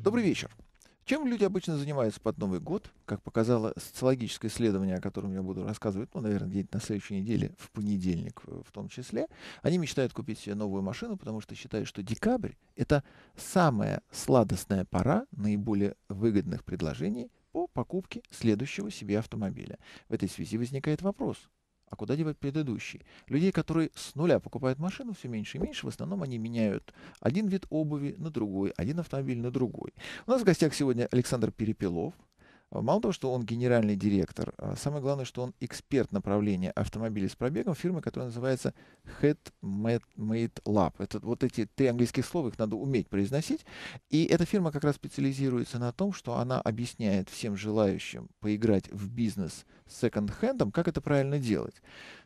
Добрый вечер. Чем люди обычно занимаются под Новый год? Как показало социологическое исследование, о котором я буду рассказывать, ну, наверное, где-нибудь на следующей неделе, в понедельник э, в том числе, они мечтают купить себе новую машину, потому что считают, что декабрь – это самая сладостная пора наиболее выгодных предложений по покупке следующего себе автомобиля. В этой связи возникает вопрос – а куда девать предыдущий? Людей, которые с нуля покупают машину, все меньше и меньше. В основном они меняют один вид обуви на другой, один автомобиль на другой. У нас в гостях сегодня Александр Перепелов, а, мало того, что он генеральный директор, а, самое главное, что он эксперт направления автомобилей с пробегом фирмы, которая называется Head Made Lab. Это вот эти три английских слова, их надо уметь произносить. И эта фирма как раз специализируется на том, что она объясняет всем желающим поиграть в бизнес с секонд-хендом, как это правильно делать.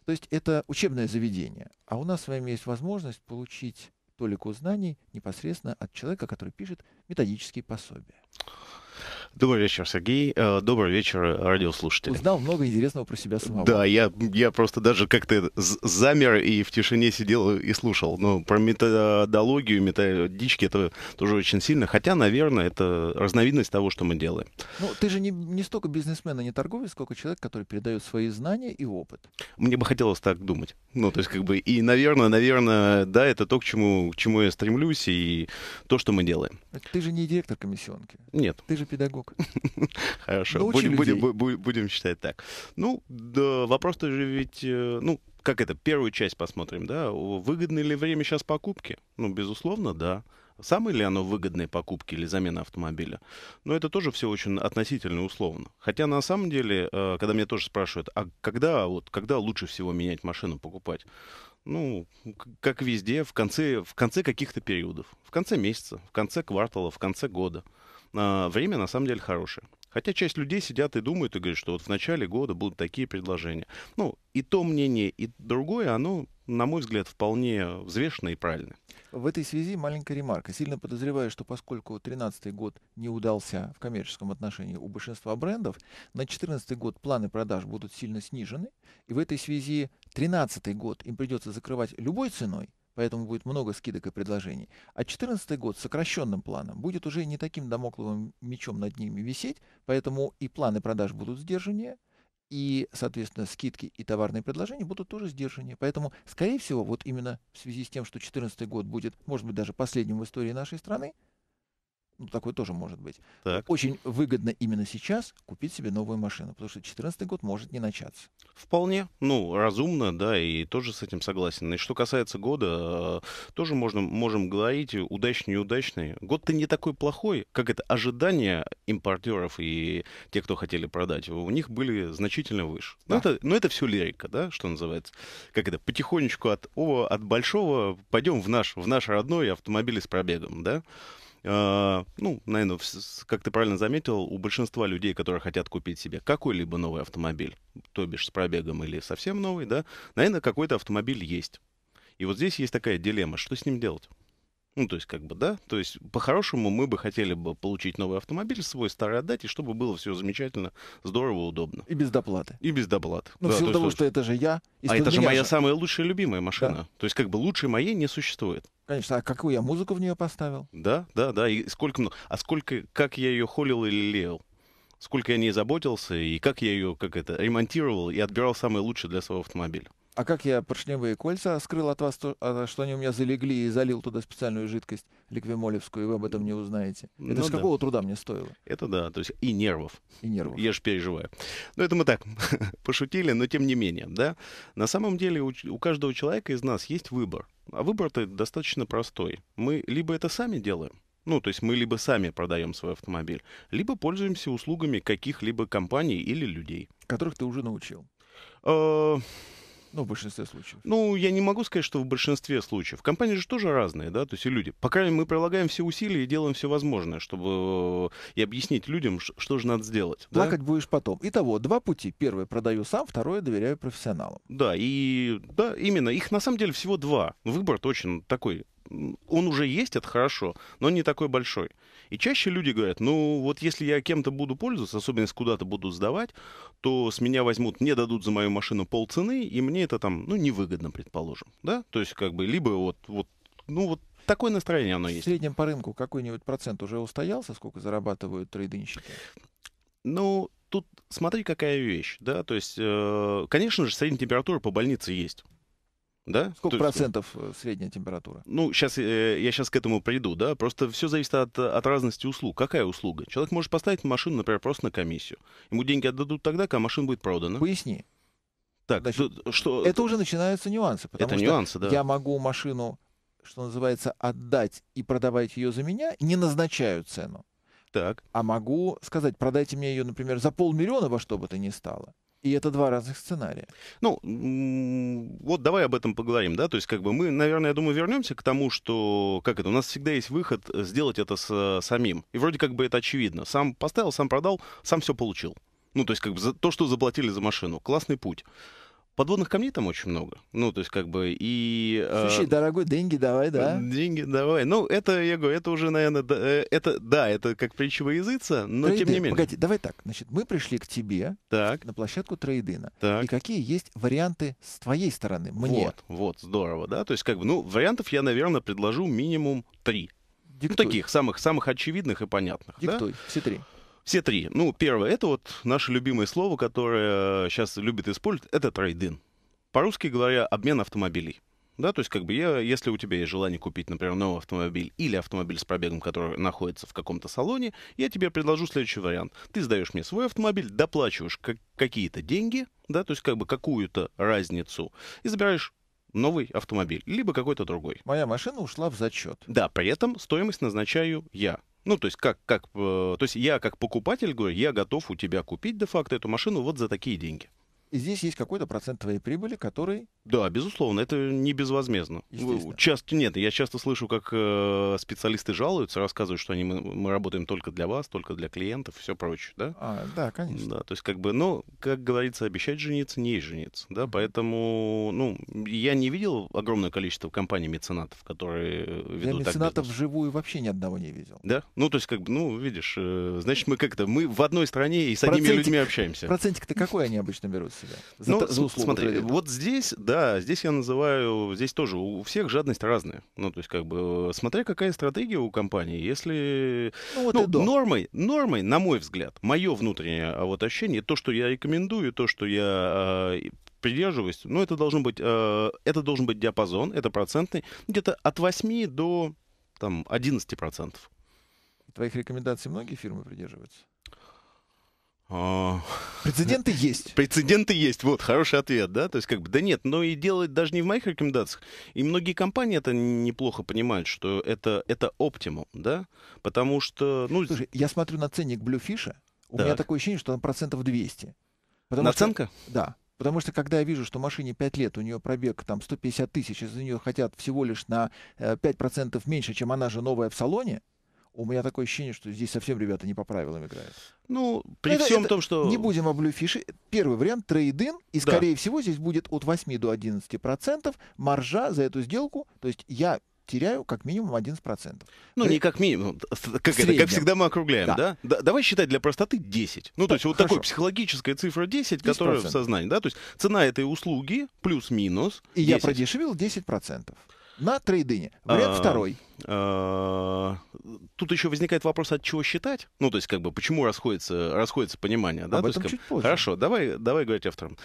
То есть это учебное заведение. А у нас с вами есть возможность получить толику знаний непосредственно от человека, который пишет методические пособия. Добрый вечер, Сергей. Э, добрый вечер, э, радиослушатели. Узнал много интересного про себя самого. Да, я, я просто даже как-то замер и в тишине сидел и слушал. Но про методологию, методички это тоже очень сильно. Хотя, наверное, это разновидность того, что мы делаем. Ну, ты же не, не столько бизнесмен и не торговец, сколько человек, который передает свои знания и опыт. Мне бы хотелось так думать. Ну, то есть, как бы, и, наверное, наверное, да, это то, к чему, к чему я стремлюсь и то, что мы делаем. Ты же не директор комиссионки. Нет. Ты же педагог. Петербург. Хорошо, будем, будем, будем считать так. Ну, да, вопрос-то же ведь, э, ну, как это, первую часть посмотрим, да, выгодно ли время сейчас покупки? Ну, безусловно, да. Самые ли оно выгодные покупки или замена автомобиля? Но это тоже все очень относительно и условно. Хотя на самом деле, э, когда меня тоже спрашивают, а когда, вот, когда лучше всего менять машину, покупать? Ну, как везде, в конце, в конце каких-то периодов. В конце месяца, в конце квартала, в конце года. А, время на самом деле хорошее. Хотя часть людей сидят и думают и говорят, что вот в начале года будут такие предложения. Ну, и то мнение, и другое, оно, на мой взгляд, вполне взвешено и правильно. В этой связи маленькая ремарка. Сильно подозреваю, что поскольку 2013 год не удался в коммерческом отношении у большинства брендов, на 2014 год планы продаж будут сильно снижены, и в этой связи 2013 год им придется закрывать любой ценой, поэтому будет много скидок и предложений. А 2014 год с сокращенным планом будет уже не таким домокловым мечом над ними висеть, поэтому и планы продаж будут сдержаннее, и, соответственно, скидки и товарные предложения будут тоже сдержаннее. Поэтому, скорее всего, вот именно в связи с тем, что 2014 год будет, может быть, даже последним в истории нашей страны, ну, такое тоже может быть. Э, так. Очень выгодно именно сейчас купить себе новую машину, потому что 2014 год может не начаться. Вполне, ну, разумно, да, и тоже с этим согласен. И что касается года, э, тоже можно, можем говорить, удачный, неудачный. Год-то не такой плохой, как это ожидания импортеров и тех, кто хотели продать, у них были значительно выше. Ну, да. Но, это, но ну, это все лирика, да, что называется. Как это, потихонечку от, о, от большого пойдем в наш, в наш родной автомобиль с пробегом, да? А, ну, наверное, как ты правильно заметил, у большинства людей, которые хотят купить себе какой-либо новый автомобиль, то бишь с пробегом или совсем новый, да, наверное, какой-то автомобиль есть. И вот здесь есть такая дилемма, что с ним делать? Ну, то есть, как бы, да, то есть, по-хорошему, мы бы хотели бы получить новый автомобиль, свой старый отдать, и чтобы было все замечательно, здорово, удобно. И без доплаты. И без доплаты. Ну, да, в силу то, того, что... что это же я. А это же моя же... самая лучшая любимая машина. Да. То есть, как бы, лучшей моей не существует. Конечно, а какую я музыку в нее поставил? Да, да, да, и сколько, а сколько, как я ее холил или лелеял сколько я не заботился и как я ее, как это, ремонтировал и отбирал самое лучшее для своего автомобиля. А как я поршневые кольца скрыл от вас, то, а что они у меня залегли и залил туда специальную жидкость ликвимолевскую, и вы об этом не узнаете. Это ну, с да. какого труда мне стоило? Это да, то есть и нервов. И нервов. Я же переживаю. Но ну, это мы так пошутили, но тем не менее, да. На самом деле у, у каждого человека из нас есть выбор. А выбор-то достаточно простой. Мы либо это сами делаем, ну, то есть мы либо сами продаем свой автомобиль, либо пользуемся услугами каких-либо компаний или людей. Которых ты уже научил. А, ну, в большинстве случаев. Ну, я не могу сказать, что в большинстве случаев. Компании же тоже разные, да, то есть и люди. По крайней мере, мы прилагаем все усилия и делаем все возможное, чтобы э, и объяснить людям, что же надо сделать. Плакать да? будешь потом. Итого, два пути. Первый продаю сам, второе доверяю профессионалам. Да, и да, именно. Их на самом деле всего два. Выбор очень такой он уже есть, это хорошо, но он не такой большой. И чаще люди говорят, ну вот если я кем-то буду пользоваться, особенно если куда-то буду сдавать, то с меня возьмут, мне дадут за мою машину полцены, и мне это там, ну, невыгодно, предположим, да? То есть как бы либо вот, вот ну вот такое настроение оно есть. В среднем по рынку какой-нибудь процент уже устоялся, сколько зарабатывают трейдинщики? Ну, тут смотри, какая вещь, да, то есть, э, конечно же, средняя температура по больнице есть. Да? Сколько То есть... Э, процентов э, средняя температура? Ну, сейчас, э, я сейчас к этому приду, да. Просто все зависит от, от разности услуг. Какая услуга? Человек может поставить машину, например, просто на комиссию. Ему деньги отдадут тогда, когда машина будет продана. Поясни. Так, Значит, что... Это уже начинаются нюансы. Потому это что нюансы, да. Я могу машину, что называется, отдать и продавать ее за меня, не назначаю цену. Так. А могу сказать, продайте мне ее, например, за полмиллиона во что бы то ни стало. И это два разных сценария. Ну, вот давай об этом поговорим, да, то есть как бы мы, наверное, я думаю, вернемся к тому, что, как это, у нас всегда есть выход э, сделать это с самим. И вроде как бы это очевидно. Сам поставил, сам продал, сам все получил. Ну, то есть как бы за, то, что заплатили за машину. Классный путь. Подводных камней там очень много. Ну, то есть, как бы, и... Э, Слушай, э, дорогой, деньги давай, да? Э, деньги давай. Ну, это, я говорю, это уже, наверное, да, э, это, да, это как притча во языца, но трейдин. тем не менее. Погоди, давай так. Значит, мы пришли к тебе так. на площадку трейдина. Так. И какие есть варианты с твоей стороны, мне? Вот, вот, здорово, да? То есть, как бы, ну, вариантов я, наверное, предложу минимум три. Ну, Диктуй. Ну, таких, самых, самых очевидных и понятных. Диктуй, да? все три. Все три. Ну, первое, это вот наше любимое слово, которое сейчас э, любят использовать, это трейдин. По-русски говоря, обмен автомобилей. Да, то есть, как бы, я, если у тебя есть желание купить, например, новый автомобиль или автомобиль с пробегом, который находится в каком-то салоне, я тебе предложу следующий вариант. Ты сдаешь мне свой автомобиль, доплачиваешь как какие-то деньги, да, то есть, как бы, какую-то разницу, и забираешь новый автомобиль, либо какой-то другой. Моя машина ушла в зачет. Да, при этом стоимость назначаю я. Ну, то есть, как, как, э, то есть я как покупатель говорю, я готов у тебя купить де-факто эту машину вот за такие деньги здесь есть какой-то процент твоей прибыли, который... Да, безусловно, это не безвозмездно. Часто, нет, я часто слышу, как э, специалисты жалуются, рассказывают, что они, мы, мы работаем только для вас, только для клиентов, все прочее, да? А, да, конечно. Да, то есть как бы, ну, как говорится, обещать жениться, не есть жениться, да, поэтому, ну, я не видел огромное количество компаний-меценатов, которые э, ведут я так меценатов бизнес. вживую вообще ни одного не видел. Да? Ну, то есть как бы, ну, видишь, э, значит, мы как-то, мы в одной стране и с процентик, одними людьми общаемся. Процентик-то какой они обычно берут? себя. За, ну, за услугу смотри, кредита. вот здесь, да, здесь я называю, здесь тоже у всех жадность разная. Ну, то есть, как бы, э, смотря какая стратегия у компании, если... Ну, вот ну, да. нормой, нормой, на мой взгляд, мое внутреннее вот ощущение, то, что я рекомендую, то, что я э, придерживаюсь, ну, это должен быть, э, это должен быть диапазон, это процентный, где-то от 8 до там, 11%. Твоих рекомендаций многие фирмы придерживаются? А, Прецеденты есть. Прецеденты есть. Вот, хороший ответ, да? То есть, как бы, да нет, но и делать даже не в моих рекомендациях. И многие компании это неплохо понимают, что это, это оптимум, да? Потому что, ну... Слушай, я смотрю на ценник Блюфиша, у так. меня такое ощущение, что он процентов 200. Потому Наценка? Что, да. Потому что, когда я вижу, что машине 5 лет, у нее пробег там 150 тысяч, из нее хотят всего лишь на 5% э, меньше, чем она же новая в салоне, у меня такое ощущение, что здесь совсем ребята не по правилам играют. Ну, при это, всем это, том, что... Не будем о блюфиши. Первый вариант — трейдинг, и, да. скорее всего, здесь будет от 8 до 11% маржа за эту сделку. То есть я теряю как минимум 11%. Ну, При... Э, не как минимум, как, это, как всегда мы округляем, да. Да? да? Давай считать для простоты 10. Ну, да, то есть хорошо. вот такой психологическая цифра 10, 10%. которая в сознании, да? То есть цена этой услуги плюс-минус. И я продешевил 10% на трейдине. Вариант а, второй. А, тут еще возникает вопрос, от чего считать. Ну, то есть, как бы, почему расходится, расходится понимание. Да? Об то этом есть, чуть позже. Хорошо, давай, давай говорить авторам.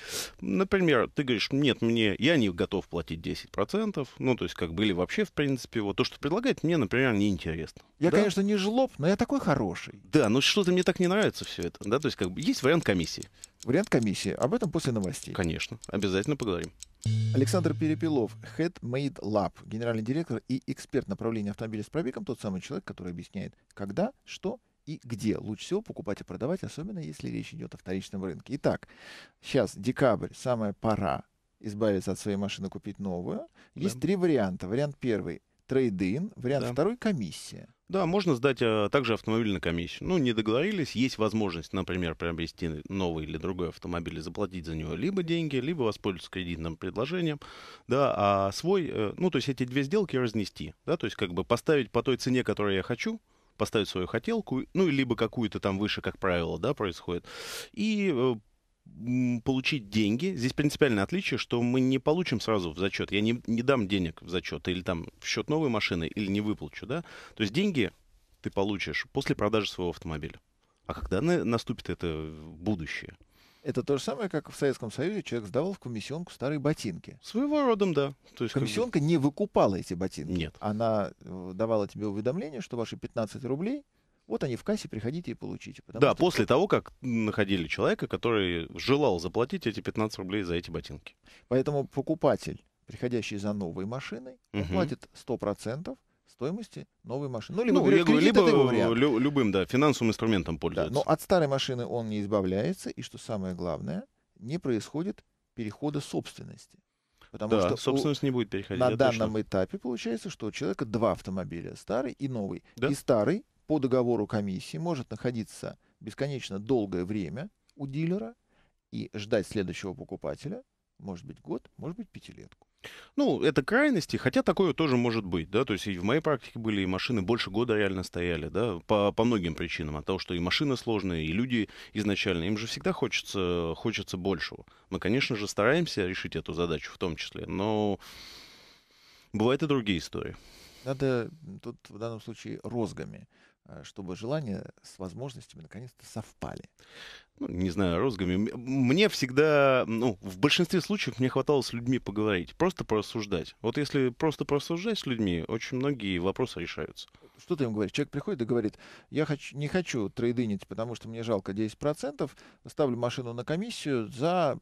Например, ты говоришь, нет, мне, я не готов платить 10%. Ну, то есть, как были вообще, в принципе, вот то, что предлагает, мне, например, неинтересно. Я, да? конечно, не жлоб, но я такой хороший. Да, но ну, что-то мне так не нравится все это. Да, то есть, как бы, есть вариант комиссии. Вариант комиссии. Об этом после новостей. Конечно, обязательно поговорим. Александр Перепелов, Head Made Lab, генеральный директор и эксперт направления автомобиля с пробегом, тот самый человек, который объясняет, когда, что и где лучше всего покупать и продавать, особенно если речь идет о вторичном рынке. Итак, сейчас декабрь, самая пора избавиться от своей машины, купить новую. Есть да. три варианта. Вариант первый – трейд-ин, вариант да. второй – комиссия. Да, можно сдать а, также автомобиль на комиссию. Ну, не договорились, есть возможность, например, приобрести новый или другой автомобиль и заплатить за него либо деньги, либо воспользоваться кредитным предложением, да, а свой, э, ну, то есть эти две сделки разнести, да, то есть как бы поставить по той цене, которую я хочу, поставить свою хотелку, ну, либо какую-то там выше, как правило, да, происходит, и э, получить деньги. Здесь принципиальное отличие, что мы не получим сразу в зачет. Я не, не дам денег в зачет или там в счет новой машины, или не выплачу. Да? То есть деньги ты получишь после продажи своего автомобиля. А когда на, наступит это будущее? Это то же самое, как в Советском Союзе человек сдавал в комиссионку старые ботинки. Своего рода, да. То есть, комиссионка как не выкупала эти ботинки. Нет. Она э, давала тебе уведомление, что ваши 15 рублей – вот они в кассе, приходите и получите. Да, что... после того, как находили человека, который желал заплатить эти 15 рублей за эти ботинки. Поэтому покупатель, приходящий за новой машиной, угу. платит 100% стоимости новой машины. Ну, либо, ну, говорю, кредит, либо лю, любым, да, финансовым инструментом пользуется. Да, но от старой машины он не избавляется, и что самое главное, не происходит перехода собственности. Потому да, что собственность у, не будет переходить. На данном точно. этапе получается, что у человека два автомобиля, старый и новый. Да? И старый по договору комиссии может находиться бесконечно долгое время у дилера и ждать следующего покупателя, может быть, год, может быть, пятилетку. Ну, это крайности, хотя такое тоже может быть, да, то есть и в моей практике были и машины больше года реально стояли, да, по, по многим причинам, от того, что и машины сложные, и люди изначально, им же всегда хочется, хочется большего. Мы, конечно же, стараемся решить эту задачу в том числе, но бывают и другие истории. Надо тут в данном случае розгами Э, чтобы желания с возможностями наконец-то совпали? Ну, не знаю, розгами. Мне всегда, ну, в большинстве случаев мне хватало с людьми поговорить, просто порассуждать. Вот если просто порассуждать с людьми, очень многие вопросы решаются. Что ты им говоришь? Человек приходит и говорит, я хочу, не хочу трейдинить, потому что мне жалко 10%, ставлю машину на комиссию за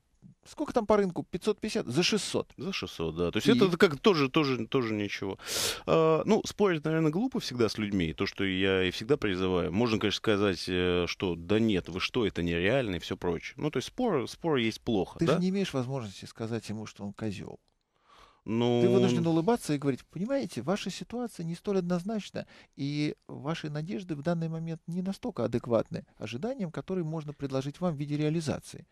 сколько там по рынку? 550? За 600. За 600, да. То есть и... это как тоже, тоже, тоже ничего. А, ну, спорить, наверное, глупо всегда с людьми. То, что я и всегда призываю. Можно, конечно, сказать, э, что да нет, вы что, это нереально и все прочее. Ну, то есть спор, спор есть плохо. Ты да? же не имеешь возможности сказать ему, что он козел. Ну... Ты вынужден улыбаться и говорить, понимаете, ваша ситуация не столь однозначна, и ваши надежды в данный момент не настолько адекватны ожиданиям, которые можно предложить вам в виде реализации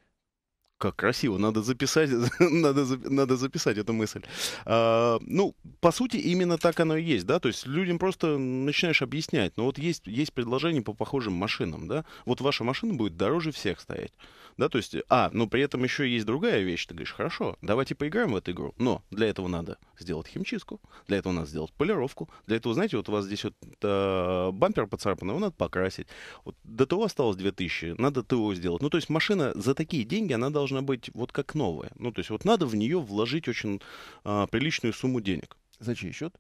как красиво, надо записать, надо, надо записать эту мысль. А, ну, по сути, именно так оно и есть, да, то есть людям просто начинаешь объяснять, ну вот есть, есть предложение по похожим машинам, да, вот ваша машина будет дороже всех стоять да, то есть, а, но ну, при этом еще есть другая вещь, ты говоришь, хорошо, давайте поиграем в эту игру, но для этого надо сделать химчистку, для этого надо сделать полировку, для этого, знаете, вот у вас здесь вот э, бампер поцарапан, его надо покрасить, вот до того осталось 2000, надо ТО сделать, ну, то есть машина за такие деньги, она должна быть вот как новая, ну, то есть вот надо в нее вложить очень э, приличную сумму денег. За чей счет?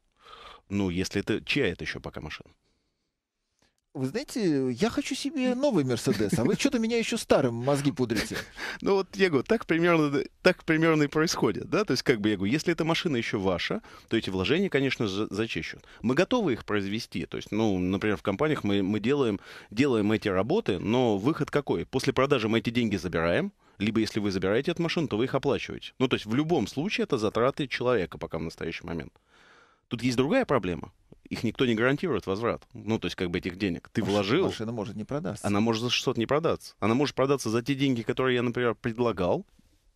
Ну, если это чья это еще пока машина? вы знаете, я хочу себе новый Мерседес, а вы что-то меня еще старым мозги пудрите. Ну вот я говорю, так примерно, так примерно и происходит, да, то есть как бы я говорю, если эта машина еще ваша, то эти вложения, конечно, за, зачищут. Мы готовы их произвести, то есть, ну, например, в компаниях мы, мы делаем, делаем эти работы, но выход какой? После продажи мы эти деньги забираем, либо если вы забираете эту машину, то вы их оплачиваете. Ну, то есть в любом случае это затраты человека пока в настоящий момент. Тут есть другая проблема – их никто не гарантирует возврат. Ну, то есть, как бы этих денег. Ты машина, вложил... Машина может не продаться. Она может за 600 не продаться. Она может продаться за те деньги, которые я, например, предлагал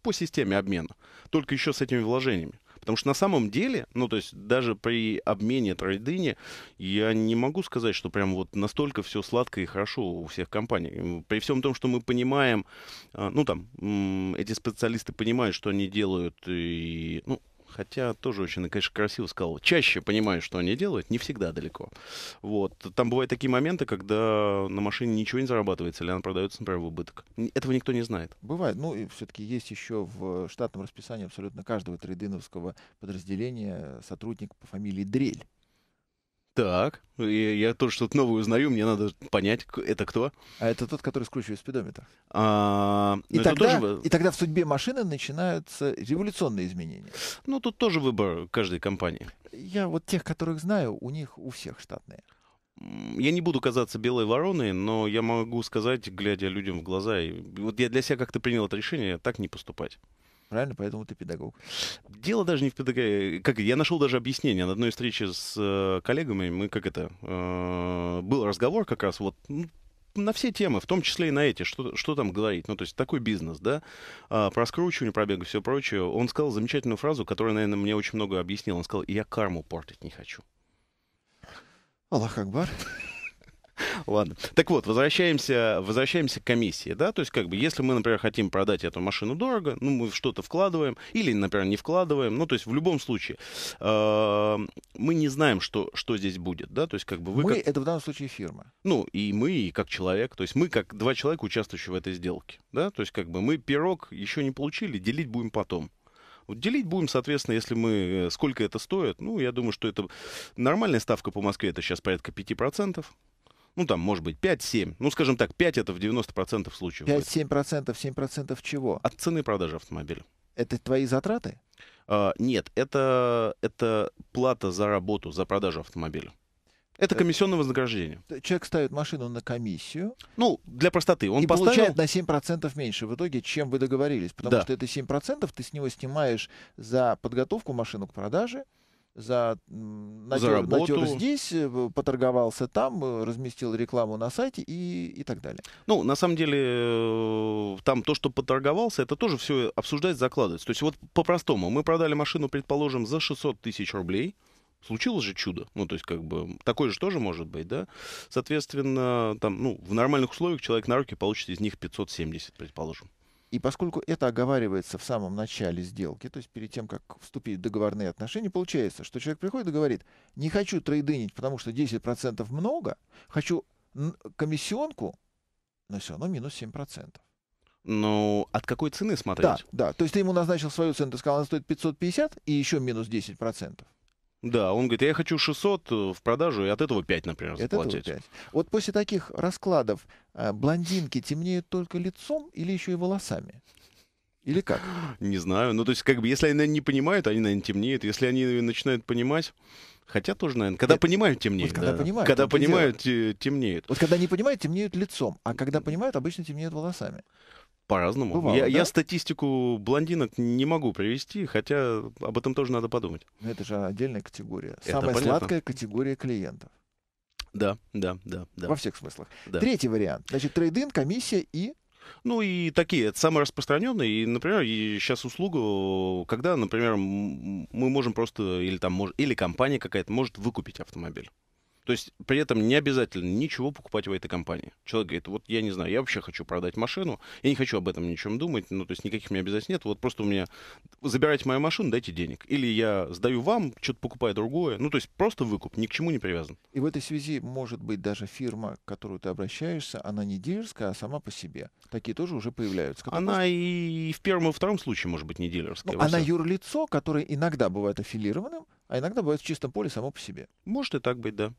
по системе обмена. Только еще с этими вложениями. Потому что на самом деле, ну, то есть даже при обмене трейдыне, я не могу сказать, что прям вот настолько все сладко и хорошо у всех компаний. При всем том, что мы понимаем, э, ну, там, эти специалисты понимают, что они делают, и, ну, Хотя тоже очень, конечно, красиво сказал. Чаще понимаю, что они делают, не всегда далеко. Вот. Там бывают такие моменты, когда на машине ничего не зарабатывается, или она продается, например, в убыток. Этого никто не знает. Бывает. Ну, и все-таки есть еще в э, штатном расписании абсолютно каждого трейдиновского подразделения э, сотрудник по фамилии Дрель. Так, я, я тоже что-то новое узнаю, мне надо понять, это кто. А это тот, который скручивает спидометр. А, и, ну, тогда, тоже... и тогда в судьбе машины начинаются революционные изменения. Ну, тут тоже выбор каждой компании. Я вот тех, которых знаю, у них у всех штатные. Я не буду казаться белой вороной, но я могу сказать, глядя людям в глаза, и вот я для себя как-то принял это решение, так не поступать. Правильно? Поэтому ты педагог. Дело даже не в педагоге. Как, я нашел даже объяснение. На одной встрече с э, коллегами мы как это... Э, был разговор как раз вот на все темы, в том числе и на эти, что, что там говорить. Ну, то есть такой бизнес, да, а, про скручивание пробега и все прочее. Он сказал замечательную фразу, которая, наверное, мне очень много объяснила. Он сказал, я карму портить не хочу. Аллах Акбар. Ладно. Так вот, возвращаемся, возвращаемся к комиссии, да, то есть как бы, если мы, например, хотим продать эту машину дорого, ну, мы что-то вкладываем или, например, не вкладываем, ну, то есть в любом случае эм, мы не знаем, что, что здесь будет, да, то есть как бы вы... Мы, как... это в данном случае фирма. Ну, и мы, и как человек, то есть мы как два человека, участвующие в этой сделке, да, то есть как бы мы пирог еще не получили, делить будем потом. делить будем, соответственно, если мы... Э, сколько это стоит? Ну, я думаю, что это нормальная ставка по Москве. Это сейчас порядка 5% ну там, может быть, 5-7, ну, скажем так, 5 это в 90% случаев. 5-7%, 7% чего? От цены продажи автомобиля. Это твои затраты? Uh, нет, это, это плата за работу, за продажу автомобиля. Это э, комиссионное вознаграждение. Человек ставит машину на комиссию. Ну, для простоты. Он и поставил... получает на 7% меньше в итоге, чем вы договорились. Потому да. что это 7% ты с него снимаешь за подготовку машину к продаже, за, натер, за работу. Натер здесь, э, поторговался там, э, разместил рекламу на сайте и, и так далее. Ну, на самом деле, э, там то, что поторговался, это тоже все обсуждать, закладывать То есть вот по-простому, мы продали машину, предположим, за 600 тысяч рублей, случилось же чудо. Ну, то есть, как бы, такое же тоже может быть, да? Соответственно, там, ну, в нормальных условиях человек на руки получит из них 570, предположим. И поскольку это оговаривается в самом начале сделки, то есть перед тем, как вступить в договорные отношения, получается, что человек приходит и говорит, не хочу трейдинить, потому что 10% много, хочу комиссионку, но все равно минус 7%. Ну, от какой цены смотреть? Да, да. То есть ты ему назначил свою цену, ты сказал, она стоит 550 и еще минус 10%. Да, он говорит, я хочу 600 э, в продажу, и от этого 5, например, от заплатить. Этого 5. Вот после таких раскладов а, блондинки темнеют только лицом или еще и волосами? Или как? Не знаю. Ну, то есть, как бы, если они, не понимают, они, наверное, темнеют. Если они начинают понимать... Хотя тоже, наверное, когда Нет, э, понимают, темнеют. Вот когда да. понимают, когда понимают темнеют. Вот когда не понимают, темнеют лицом, а когда понимают, обычно темнеют волосами. По-разному. Я, да? я статистику блондинок не могу привести, хотя об этом тоже надо подумать. Но это же отдельная категория. Самая понятно. сладкая категория клиентов. Да, да, да, да. Во всех смыслах. Да. Третий вариант. Значит, трейдинг, комиссия и ну и такие, это самые распространенные. И, например, сейчас услуга, когда, например, мы можем просто, или там, или компания какая-то может выкупить автомобиль. То есть при этом не обязательно ничего покупать в этой компании. Человек говорит, вот я не знаю, я вообще хочу продать машину, я не хочу об этом ничем думать, ну то есть никаких мне обязательств нет, вот просто у меня забирайте мою машину, дайте денег. Или я сдаю вам, что-то покупаю другое. Ну то есть просто выкуп, ни к чему не привязан. И в этой связи, может быть, даже фирма, к которой ты обращаешься, она не дилерская, а сама по себе. Такие тоже уже появляются. Как она просто... и в первом и втором случае может быть не дилерская. Ну, она юрлицо, которое иногда бывает аффилированным, а иногда бывает в чистом поле само по себе. Может и так быть, да.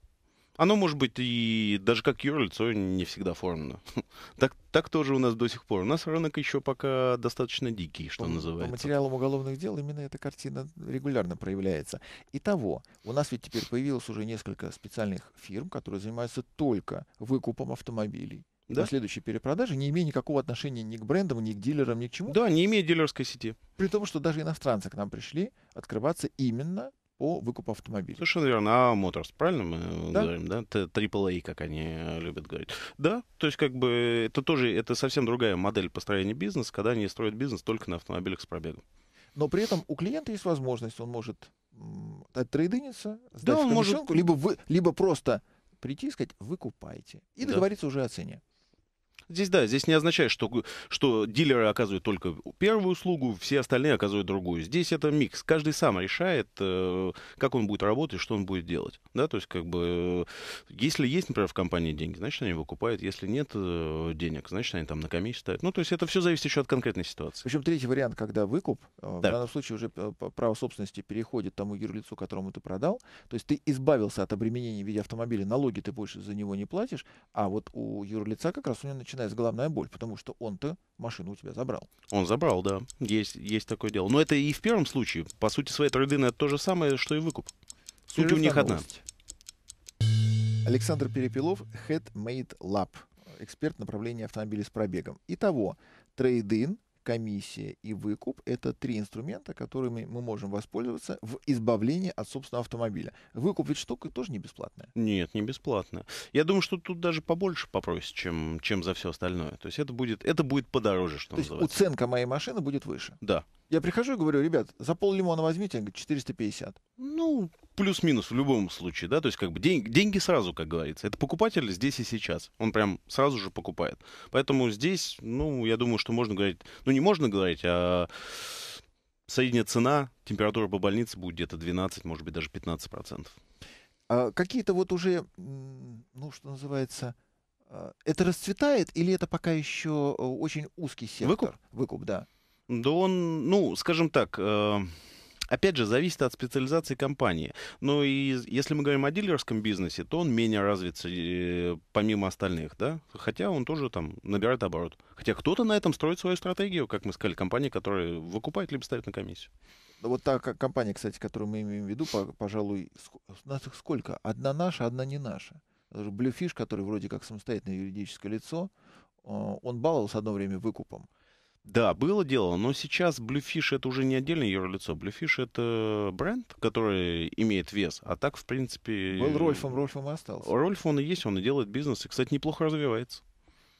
Оно может быть и даже как юрлицо не всегда оформлено. так, так тоже у нас до сих пор. У нас рынок еще пока достаточно дикий, что по, называется. По материалам уголовных дел именно эта картина регулярно проявляется. Итого, у нас ведь теперь появилось уже несколько специальных фирм, которые занимаются только выкупом автомобилей да? на следующей перепродаже, не имея никакого отношения ни к брендам, ни к дилерам, ни к чему. Да, не имея дилерской сети. При том, что даже иностранцы к нам пришли открываться именно по выкупу автомобилей. Совершенно верно. А Motors, правильно мы да? говорим, да? Трипл AAA, как они э, любят говорить. Да, то есть как бы это тоже, это совсем другая модель построения бизнеса, когда они строят бизнес только на автомобилях с пробегом. Но при этом у клиента есть возможность, он может трейдиниться, сдать да, он может... либо, вы, либо просто прийти и сказать, выкупайте. И да. договориться уже о цене. Здесь, да, здесь не означает, что, что дилеры оказывают только первую услугу, все остальные оказывают другую. Здесь это микс. Каждый сам решает, э, как он будет работать, что он будет делать. Да, то есть, как бы, э, если есть, например, в компании деньги, значит, они выкупают. Если нет э, денег, значит, они там на комиссии ставят. Ну, то есть, это все зависит еще от конкретной ситуации. Причем третий вариант, когда выкуп, да. в данном случае уже право собственности переходит тому юрлицу, которому ты продал. То есть, ты избавился от обременения в виде автомобиля, налоги ты больше за него не платишь, а вот у юрлица как раз у него начинается начинается головная боль, потому что он-то машину у тебя забрал. Он забрал, да. Есть, есть такое дело. Но это и в первом случае. По сути своей трейдин это то же самое, что и выкуп. Суть у них одна. Александр Перепелов, Head Made Lab, эксперт направления автомобилей с пробегом. Итого, трейдин комиссия и выкуп – это три инструмента, которыми мы можем воспользоваться в избавлении от собственного автомобиля. Выкуп ведь штука тоже не бесплатная. Нет, не бесплатная. Я думаю, что тут даже побольше попросят, чем, чем за все остальное. То есть это будет, это будет подороже, что То называется. Есть уценка моей машины будет выше. Да, я прихожу и говорю, ребят, за пол лимона возьмите, он говорит, 450. Ну, плюс-минус в любом случае, да, то есть как бы день, деньги сразу, как говорится. Это покупатель здесь и сейчас, он прям сразу же покупает. Поэтому здесь, ну, я думаю, что можно говорить, ну, не можно говорить, а средняя цена, температура по больнице будет где-то 12, может быть, даже 15 процентов. А какие-то вот уже, ну, что называется, э, это расцветает или это пока еще э, очень узкий сектор? Выкуп? Выкуп, да. Да он, ну, скажем так, э, опять же, зависит от специализации компании. Но и если мы говорим о дилерском бизнесе, то он менее развит э, помимо остальных, да? Хотя он тоже там набирает оборот. Хотя кто-то на этом строит свою стратегию, как мы сказали, компания, которая выкупает либо ставит на комиссию. Вот та компания, кстати, которую мы имеем в виду, пожалуй, у нас их сколько? Одна наша, одна не наша. Блюфиш, который вроде как самостоятельное юридическое лицо, э, он баловался одно время выкупом. Да, было дело, но сейчас Bluefish это уже не отдельное юрлицо. Bluefish это бренд, который имеет вес. А так, в принципе... Был Рольфом, Рольфом и остался. Рольф он и есть, он и делает бизнес. И, кстати, неплохо развивается.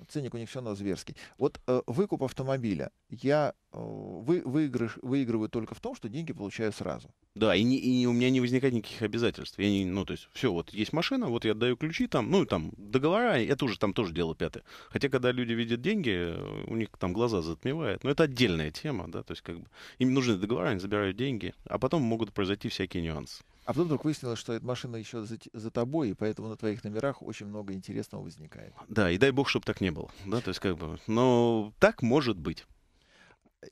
Ценник у них все на зверский. Вот э, выкуп автомобиля. Я э, вы, выигрыш, выигрываю только в том, что деньги получаю сразу. Да, и, не, и у меня не возникает никаких обязательств. Я не, ну, то есть, все, вот есть машина, вот я отдаю ключи там, ну, там, договора, это уже там тоже дело пятое. Хотя, когда люди видят деньги, э, у них там глаза затмевают. Но это отдельная тема, да, то есть, как бы, им нужны договора, они забирают деньги, а потом могут произойти всякие нюансы. А потом вдруг выяснилось, что эта машина еще за, за тобой, и поэтому на твоих номерах очень много интересного возникает. Да, и дай бог, чтобы так не было. Да, то есть, как бы, но так может быть.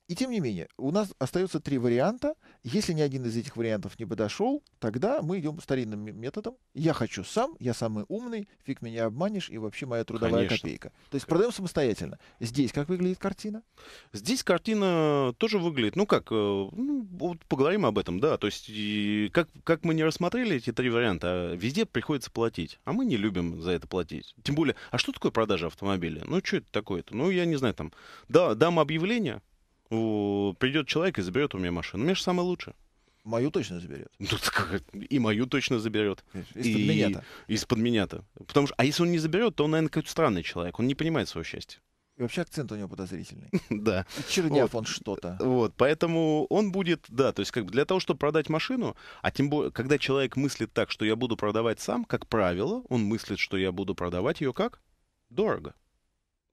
И тем не менее, у нас остается три варианта. Если ни один из этих вариантов не подошел, тогда мы идем старинным методом. Я хочу сам, я самый умный, фиг меня обманешь, и вообще моя трудовая Конечно. копейка. То есть продаем самостоятельно. Здесь как выглядит картина? Здесь картина тоже выглядит, ну как, э, ну, вот поговорим об этом, да. То есть и как, как мы не рассмотрели эти три варианта, везде приходится платить. А мы не любим за это платить. Тем более, а что такое продажа автомобиля? Ну что это такое-то? Ну я не знаю, там, да, дам объявление, придет человек и заберет у меня машину. Мне же самое лучшее. Мою точно заберет. Ну, так, и мою точно заберет. Из-под меня-то. Из-под меня-то. Потому что, а если он не заберет, то он, наверное, какой-то странный человек. Он не понимает своего счастья. И вообще акцент у него подозрительный. да. И черняв он что-то. Вот, поэтому он будет, да, то есть как бы для того, чтобы продать машину, а тем более, когда человек мыслит так, что я буду продавать сам, как правило, он мыслит, что я буду продавать ее как? Дорого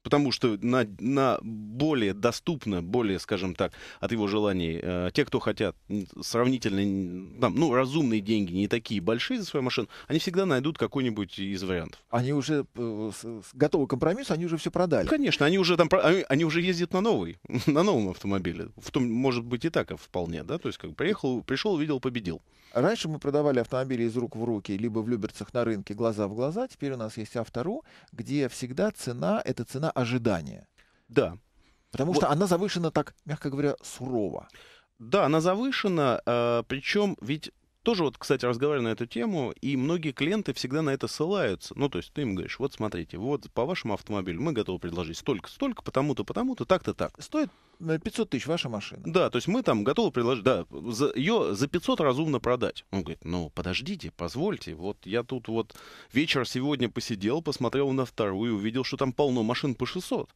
потому что на, на более доступно, более, скажем так, от его желаний, э, те, кто хотят сравнительно, там, ну, разумные деньги, не такие большие за свою машину, они всегда найдут какой-нибудь из вариантов. Они уже э, готовы к компромиссу, они уже все продали. Ну, конечно, они уже там, они, они уже ездят на новый, на новом автомобиле. В том, может быть, и так а вполне, да, то есть как приехал, пришел, увидел, победил. Раньше мы продавали автомобили из рук в руки, либо в Люберцах на рынке глаза в глаза, теперь у нас есть Автору, где всегда цена, это цена ожидания. Да. Потому вот. что она завышена так, мягко говоря, сурово. Да, она завышена, э, причем ведь тоже вот, кстати, разговариваю на эту тему, и многие клиенты всегда на это ссылаются. Ну, то есть ты им говоришь, вот смотрите, вот по вашему автомобилю мы готовы предложить столько, столько, потому-то, потому-то, так-то, так. Стоит 500 э, тысяч ваша машина. Да, то есть мы там готовы предложить, да, за, ее за 500 разумно продать. Он говорит, ну, подождите, позвольте, вот я тут вот вечер сегодня посидел, посмотрел на вторую, увидел, что там полно машин по 600.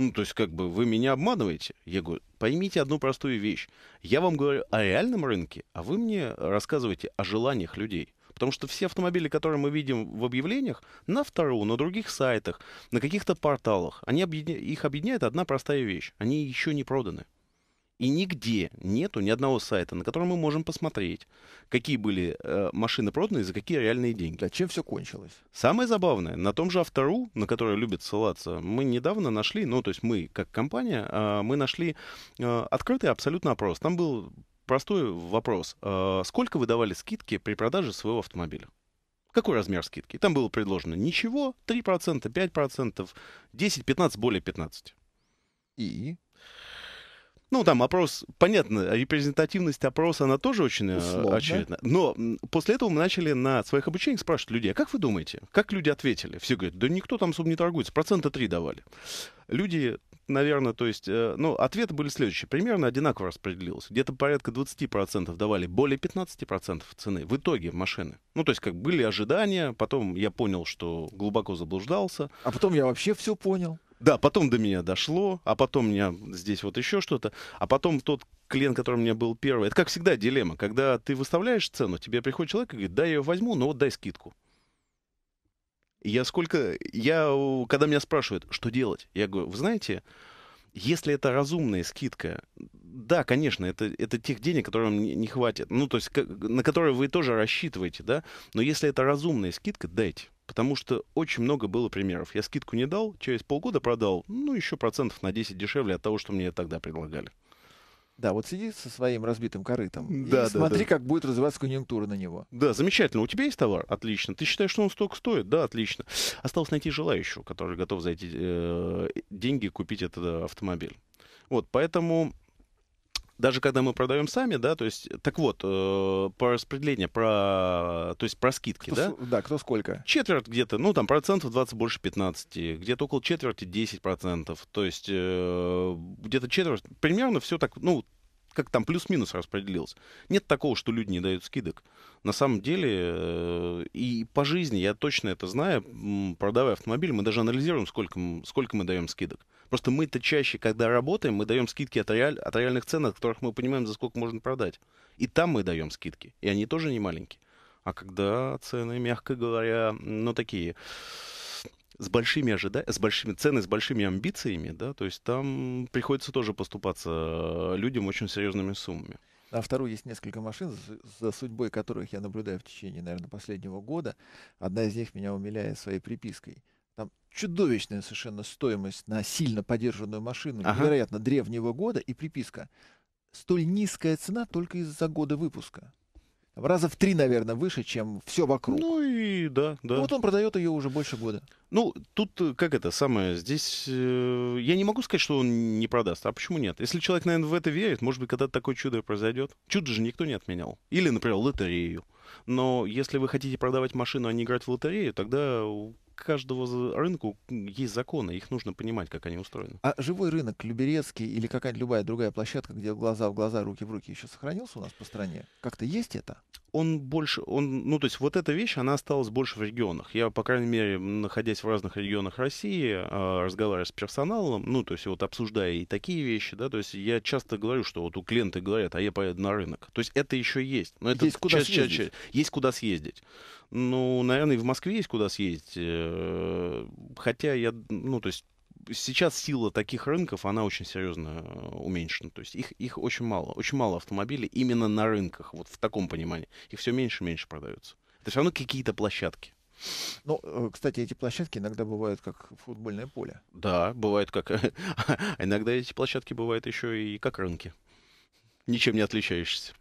Ну, то есть, как бы, вы меня обманываете. Я говорю, поймите одну простую вещь. Я вам говорю о реальном рынке, а вы мне рассказываете о желаниях людей. Потому что все автомобили, которые мы видим в объявлениях, на вторую, на других сайтах, на каких-то порталах, они объединя... их объединяет одна простая вещь. Они еще не проданы. И нигде нету ни одного сайта, на котором мы можем посмотреть, какие были э, машины проданы и за какие реальные деньги. Да, чем все кончилось? Самое забавное, на том же Автору, на который любят ссылаться, мы недавно нашли, ну, то есть мы, как компания, э, мы нашли э, открытый абсолютно опрос. Там был простой вопрос. Э, сколько вы давали скидки при продаже своего автомобиля? Какой размер скидки? Там было предложено ничего, 3%, 5%, 10, 15, более 15. И? Ну, там опрос, понятно, репрезентативность опроса, она тоже очень э, Условно. очевидна. Но после этого мы начали на своих обучениях спрашивать людей, а как вы думаете, как люди ответили? Все говорят, да никто там особо не торгуется, процента три давали. Люди наверное, то есть, э, ну, ответы были следующие. Примерно одинаково распределилось. Где-то порядка 20% давали более 15% цены в итоге машины. Ну, то есть, как были ожидания, потом я понял, что глубоко заблуждался. А потом я вообще все понял. Да, потом до меня дошло, а потом у меня здесь вот еще что-то, а потом тот клиент, который у меня был первый, это как всегда дилемма, когда ты выставляешь цену, тебе приходит человек и говорит, да, я ее возьму, но ну вот дай скидку. Я сколько, я, когда меня спрашивают, что делать, я говорю, вы знаете, если это разумная скидка, да, конечно, это, это тех денег, которые вам не, хватит, ну, то есть, как, на которые вы тоже рассчитываете, да, но если это разумная скидка, дайте потому что очень много было примеров. Я скидку не дал, через полгода продал, ну, еще процентов на 10 дешевле от того, что мне тогда предлагали. Да, вот сиди со своим разбитым корытом да, и да, смотри, да. как будет развиваться конъюнктура на него. Да, замечательно. У тебя есть товар? Отлично. Ты считаешь, что он столько стоит? Да, отлично. Осталось найти желающего, который готов за эти э, деньги купить этот э, автомобиль. Вот, поэтому даже когда мы продаем сами, да, то есть, так вот, э, про распределение, про, то есть про скидки, кто, да? Да, кто сколько? Четверть где-то, ну, там процентов 20 больше 15, где-то около четверти 10 процентов, то есть э, где-то четверть, примерно все так, ну, как там плюс-минус распределилось. Нет такого, что люди не дают скидок. На самом деле, э, и по жизни, я точно это знаю, продавая автомобиль, мы даже анализируем, сколько, сколько мы даем скидок. Просто мы-то чаще, когда работаем, мы даем скидки от, реаль, от реальных цен, от которых мы понимаем, за сколько можно продать. И там мы даем скидки. И они тоже не маленькие. А когда цены, мягко говоря, ну такие с большими ожида... с большими цены, с большими амбициями, да, то есть там приходится тоже поступаться э, людям очень серьезными суммами. А вторую есть несколько машин, за судьбой которых я наблюдаю в течение, наверное, последнего года. Одна из них меня умиляет своей припиской. Там чудовищная совершенно стоимость на сильно подержанную машину, ага. невероятно древнего года, и приписка. Столь низкая цена только из-за года выпуска в раза в три, наверное, выше, чем все вокруг. Ну и да, да. Вот он продает ее уже больше года. Ну, тут э, как это самое, здесь э, я не могу сказать, что он не продаст. А почему нет? Если человек, наверное, в это верит, может быть, когда-то такое чудо произойдет. Чудо же никто не отменял. Или, например, лотерею. Но если вы хотите продавать машину, а не играть в лотерею, тогда каждого рынку есть законы, их нужно понимать, как они устроены. А живой рынок, Люберецкий или какая-нибудь любая другая площадка, где глаза в глаза, руки в руки еще сохранился у нас по стране? Как-то есть это? он больше, он, ну, то есть вот эта вещь, она осталась больше в регионах. Я, по крайней мере, находясь в разных регионах России, а, разговаривая с персоналом, ну, то есть вот обсуждая и такие вещи, да, то есть я часто говорю, что вот у клиенты говорят, а я поеду на рынок. То есть это еще есть. Но это есть куда часть, съездить. Часть, есть куда съездить. Ну, наверное, и в Москве есть куда съездить. Э, хотя я, ну, то есть сейчас сила таких рынков, она очень серьезно э, уменьшена. То есть их, их очень мало. Очень мало автомобилей именно на рынках, вот в таком понимании. Их все меньше и меньше продается. Это все равно какие-то площадки. Ну, э, кстати, эти площадки иногда бывают как футбольное поле. Да, бывает как. А иногда эти площадки бывают еще и как рынки. Ничем не отличаешься.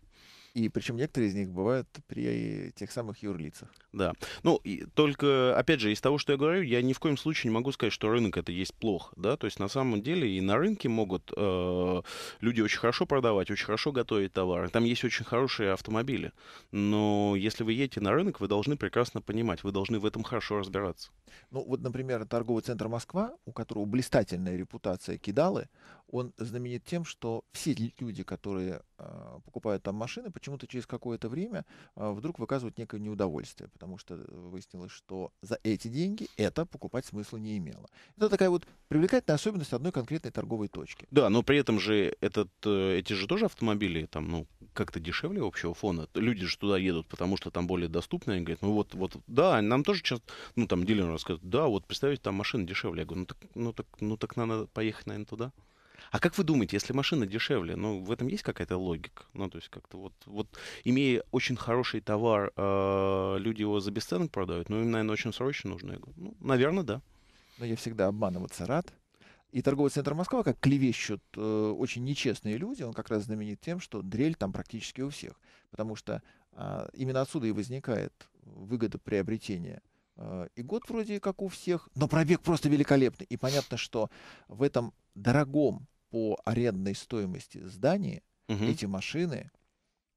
И причем некоторые из них бывают при тех самых юрлицах. Да. Ну, и только, опять же, из того, что я говорю, я ни в коем случае не могу сказать, что рынок это есть плохо. Да? То есть на самом деле и на рынке могут э, люди очень хорошо продавать, очень хорошо готовить товары. Там есть очень хорошие автомобили. Но если вы едете на рынок, вы должны прекрасно понимать, вы должны в этом хорошо разбираться. Ну, вот, например, торговый центр Москва, у которого блистательная репутация кидалы, он знаменит тем, что все люди, которые э, покупают там машины, почему-то через какое-то время э, вдруг выказывают некое неудовольствие, потому что э, выяснилось, что за эти деньги это покупать смысла не имело. Это такая вот привлекательная особенность одной конкретной торговой точки. Да, но при этом же этот, э, эти же тоже автомобили там, ну, как-то дешевле общего фона. Люди же туда едут, потому что там более доступно. Они говорят, ну вот, вот, да, нам тоже часто, ну, там дилер рассказывает, да, вот, представить, там машина дешевле. Я говорю, ну так, ну так, ну так надо поехать, наверное, туда. А как вы думаете, если машина дешевле, ну, в этом есть какая-то логика? Ну, то есть как-то вот, вот имея очень хороший товар, э, люди его за бесценок продают, ну, им, наверное, очень срочно нужно. Я говорю, ну, наверное, да. Но я всегда обманываться рад. И торговый центр Москва, как клевещут э, очень нечестные люди, он как раз знаменит тем, что дрель там практически у всех. Потому что э, именно отсюда и возникает выгода приобретения э, и год вроде как у всех, но пробег просто великолепный. И понятно, что в этом дорогом по арендной стоимости здания угу. эти машины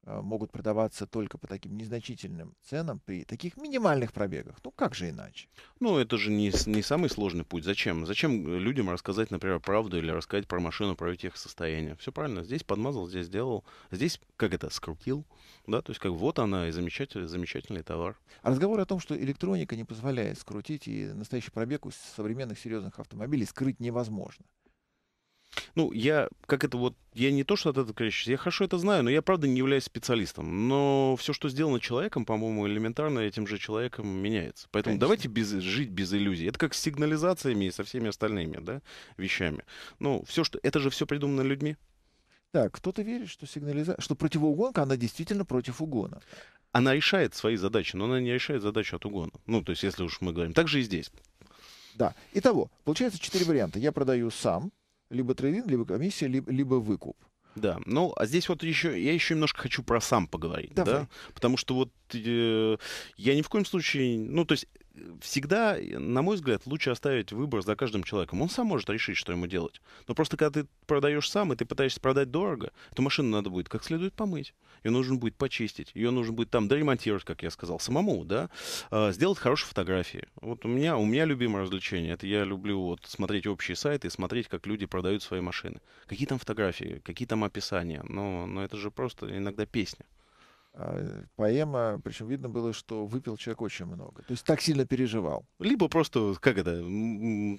а, могут продаваться только по таким незначительным ценам при таких минимальных пробегах. Ну как же иначе? Ну это же не, не самый сложный путь. Зачем? Зачем э, людям рассказать, например, правду или рассказать про машину, про их состояние? Все правильно. Здесь подмазал, здесь сделал, здесь как это скрутил, да, то есть как вот она и замечательный, замечательный товар. А разговор о том, что электроника не позволяет скрутить и настоящий пробег у современных серьезных автомобилей скрыть невозможно. Ну, я как это вот, я не то, что от этого крещусь, я хорошо это знаю, но я, правда, не являюсь специалистом. Но все, что сделано человеком, по-моему, элементарно этим же человеком меняется. Поэтому Конечно. давайте без, жить без иллюзий. Это как с сигнализациями и со всеми остальными да, вещами. Ну, все, что, это же все придумано людьми. так кто-то верит, что сигнализация, что противоугонка, она действительно против угона. Она решает свои задачи, но она не решает задачу от угона. Ну, то есть, если уж мы говорим, так же и здесь. Да. Итого, получается четыре варианта. Я продаю сам, либо трейдинг, либо комиссия, либо, либо выкуп. Да, ну а здесь вот еще я еще немножко хочу про сам поговорить, Давай. да, потому что вот э, я ни в коем случае, ну то есть э, всегда, на мой взгляд, лучше оставить выбор за каждым человеком. Он сам может решить, что ему делать. Но просто когда ты продаешь сам, и ты пытаешься продать дорого, то машину надо будет как следует помыть ее нужно будет почистить, ее нужно будет там доремонтировать, как я сказал, самому, да, а, сделать хорошие фотографии. Вот у меня, у меня любимое развлечение, это я люблю вот смотреть общие сайты и смотреть, как люди продают свои машины. Какие там фотографии, какие там описания, но, но это же просто иногда песня. А, поэма, причем видно было, что выпил человек очень много. То есть так сильно переживал. Либо просто, как это,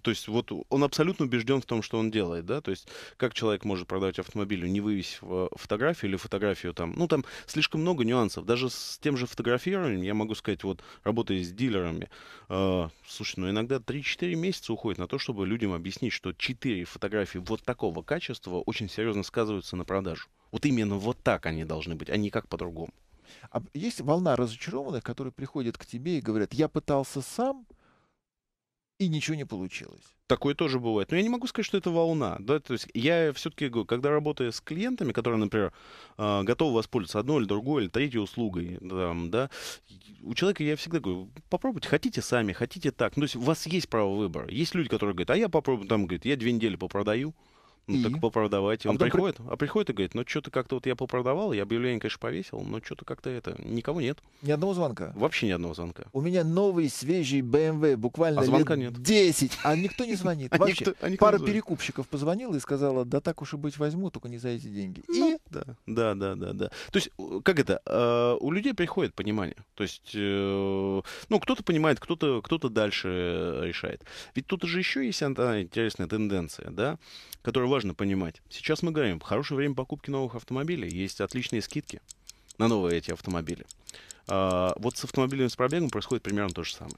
то есть вот он абсолютно убежден в том, что он делает, да, то есть как человек может продавать автомобиль, не вывесив э, фотографию или фотографию там, ну там слишком много нюансов, даже с тем же фотографированием, я могу сказать, вот работая с дилерами, э, слушай, ну иногда 3-4 месяца уходит на то, чтобы людям объяснить, что 4 фотографии вот такого качества очень серьезно сказываются на продажу. Вот именно вот так они должны быть, а не как по-другому. А есть волна разочарованных, которые приходят к тебе и говорят, я пытался сам, и ничего не получилось. Такое тоже бывает. Но я не могу сказать, что это волна. Да? То есть я все-таки говорю, когда работаю с клиентами, которые, например, а, готовы воспользоваться одной или другой или третьей услугой, там, да, у человека я всегда говорю, попробуйте, хотите сами, хотите так. Ну, то есть у вас есть право выбора. Есть люди, которые говорят, а я попробую, там, говорит, я две недели попродаю, ну, и? так полпродавать. А он приходит, при... а приходит и говорит, ну, что-то как-то вот я полпродавал, я объявление, конечно, повесил, но что-то как-то это, никого нет. Ни одного звонка? Вообще ни одного звонка. У меня новый, свежий BMW, буквально а звонка лет нет. 10, а никто не звонит. Вообще, пара перекупщиков позвонила и сказала, да так уж и быть, возьму, только не за эти деньги. И... Да, да, да, да, да. То есть, как это, у людей приходит понимание. То есть, ну, кто-то понимает, кто-то кто дальше решает. Ведь тут же еще есть интересная тенденция, да, который важно понимать. Сейчас мы говорим, хорошее время покупки новых автомобилей, есть отличные скидки на новые эти автомобили. А, вот с автомобилем с пробегом происходит примерно то же самое.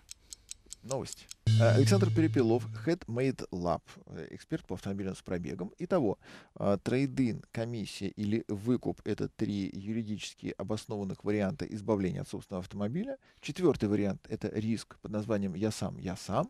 Новость. А, Александр Перепилов, Made Lab, э, эксперт по автомобилям с пробегом. Итого, а, трейдин, комиссия или выкуп – это три юридически обоснованных варианта избавления от собственного автомобиля. Четвертый вариант – это риск под названием «я сам, я сам».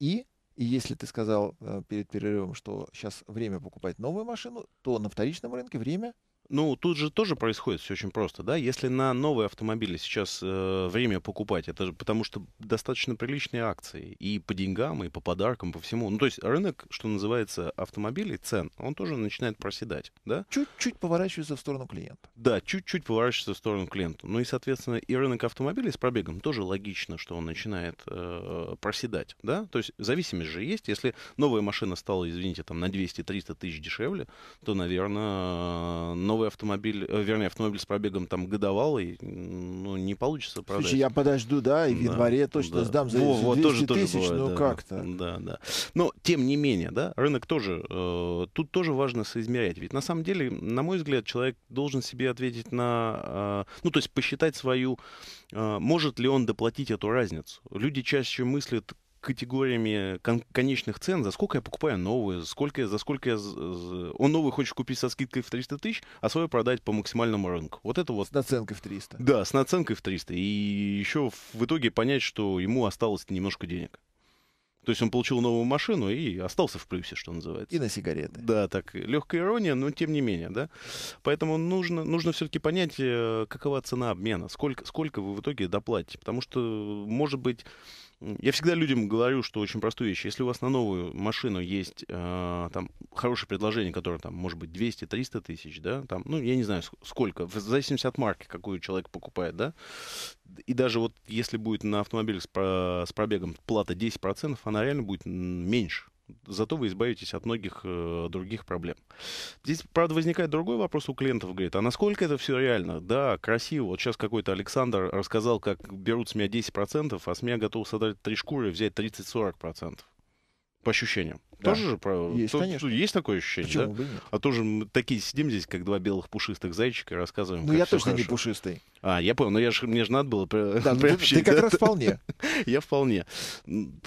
И и если ты сказал э, перед перерывом, что сейчас время покупать новую машину, то на вторичном рынке время ну, тут же тоже происходит все очень просто, да. Если на новые автомобили сейчас э, время покупать, это же потому что достаточно приличные акции и по деньгам, и по подаркам, по всему. Ну, то есть рынок, что называется, автомобилей, цен, он тоже начинает проседать, да? Чуть-чуть поворачивается в сторону клиента. Да, чуть-чуть поворачивается в сторону клиента. Ну и, соответственно, и рынок автомобилей с пробегом тоже логично, что он начинает э, проседать, да? То есть зависимость же есть. Если новая машина стала, извините, там на 200-300 тысяч дешевле, то, наверное, новая новый автомобиль, э, вернее, автомобиль с пробегом там годовалый, ну, не получится продать. Слушай, я подожду, да, и в да, январе точно да. сдам за Во, вот, 200 тоже, тысяч, тоже бывает, ну да, как-то. Да, да. Но, тем не менее, да, рынок тоже, э, тут тоже важно соизмерять. Ведь, на самом деле, на мой взгляд, человек должен себе ответить на, э, ну, то есть посчитать свою, э, может ли он доплатить эту разницу. Люди чаще мыслят, категориями кон- конечных цен, за сколько я покупаю новые, сколько, за сколько я... Он новый хочет купить со скидкой в 300 тысяч, а свой продать по максимальному рынку. Вот это вот... С наценкой в 300. Да, с наценкой в 300. И еще в итоге понять, что ему осталось немножко денег. То есть он получил новую машину и остался в плюсе, что называется. И на сигареты. Да, так, легкая ирония, но тем не менее, да. Поэтому нужно, нужно все-таки понять, э, какова цена обмена, сколько, сколько вы в итоге доплатите. Потому что, может быть, я всегда людям говорю, что очень простую вещь. Если у вас на новую машину есть э, там хорошее предложение, которое там может быть 200-300 тысяч, да, там, ну, я не знаю сколько, в зависимости от марки, какую человек покупает, да, и даже вот если будет на автомобиле с, про, с пробегом плата 10%, она реально будет меньше. Зато вы избавитесь от многих э, других проблем. Здесь, правда, возникает другой вопрос у клиентов. Говорит, а насколько это все реально? Да, красиво. Вот сейчас какой-то Александр рассказал, как берут с меня 10%, а с меня готовы содрать три шкуры и взять 30-40%. По ощущениям. Да. Тоже правда? Есть, то, конечно. Есть такое ощущение, Почему да? Бы нет? А тоже такие сидим здесь, как два белых пушистых зайчика, рассказываем, Ну, я точно хорошо. не пушистый. А, я понял, но я же, мне же надо было при... да, ну, приобщить. Ты, ты как раз вполне. я вполне.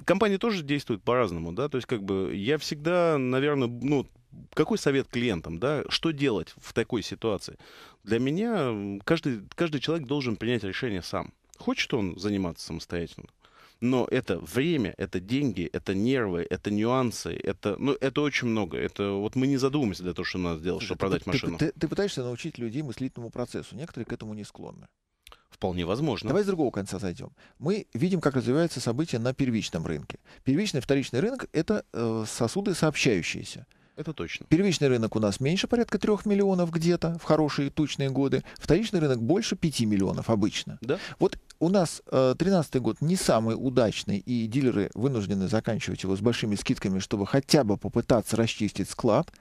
Компании тоже действуют по-разному, да? То есть, как бы, я всегда, наверное, ну, какой совет клиентам, да, что делать в такой ситуации? Для меня каждый, каждый человек должен принять решение сам. Хочет он заниматься самостоятельно, но это время, это деньги, это нервы, это нюансы, это, ну, это очень много. Это вот мы не задумываемся для того, что надо сделать, чтобы ты, продать ты, машину. Ты, ты, ты пытаешься научить людей мыслительному процессу. Некоторые к этому не склонны. Вполне возможно. Давай с другого конца зайдем. Мы видим, как развиваются события на первичном рынке. Первичный, вторичный рынок — это э, сосуды сообщающиеся. Это точно. Первичный рынок у нас меньше, порядка 3 миллионов где-то в хорошие тучные годы. Вторичный рынок больше 5 миллионов обычно. Да. Вот у нас 2013 э, год не самый удачный, и дилеры вынуждены заканчивать его с большими скидками, чтобы хотя бы попытаться расчистить склад.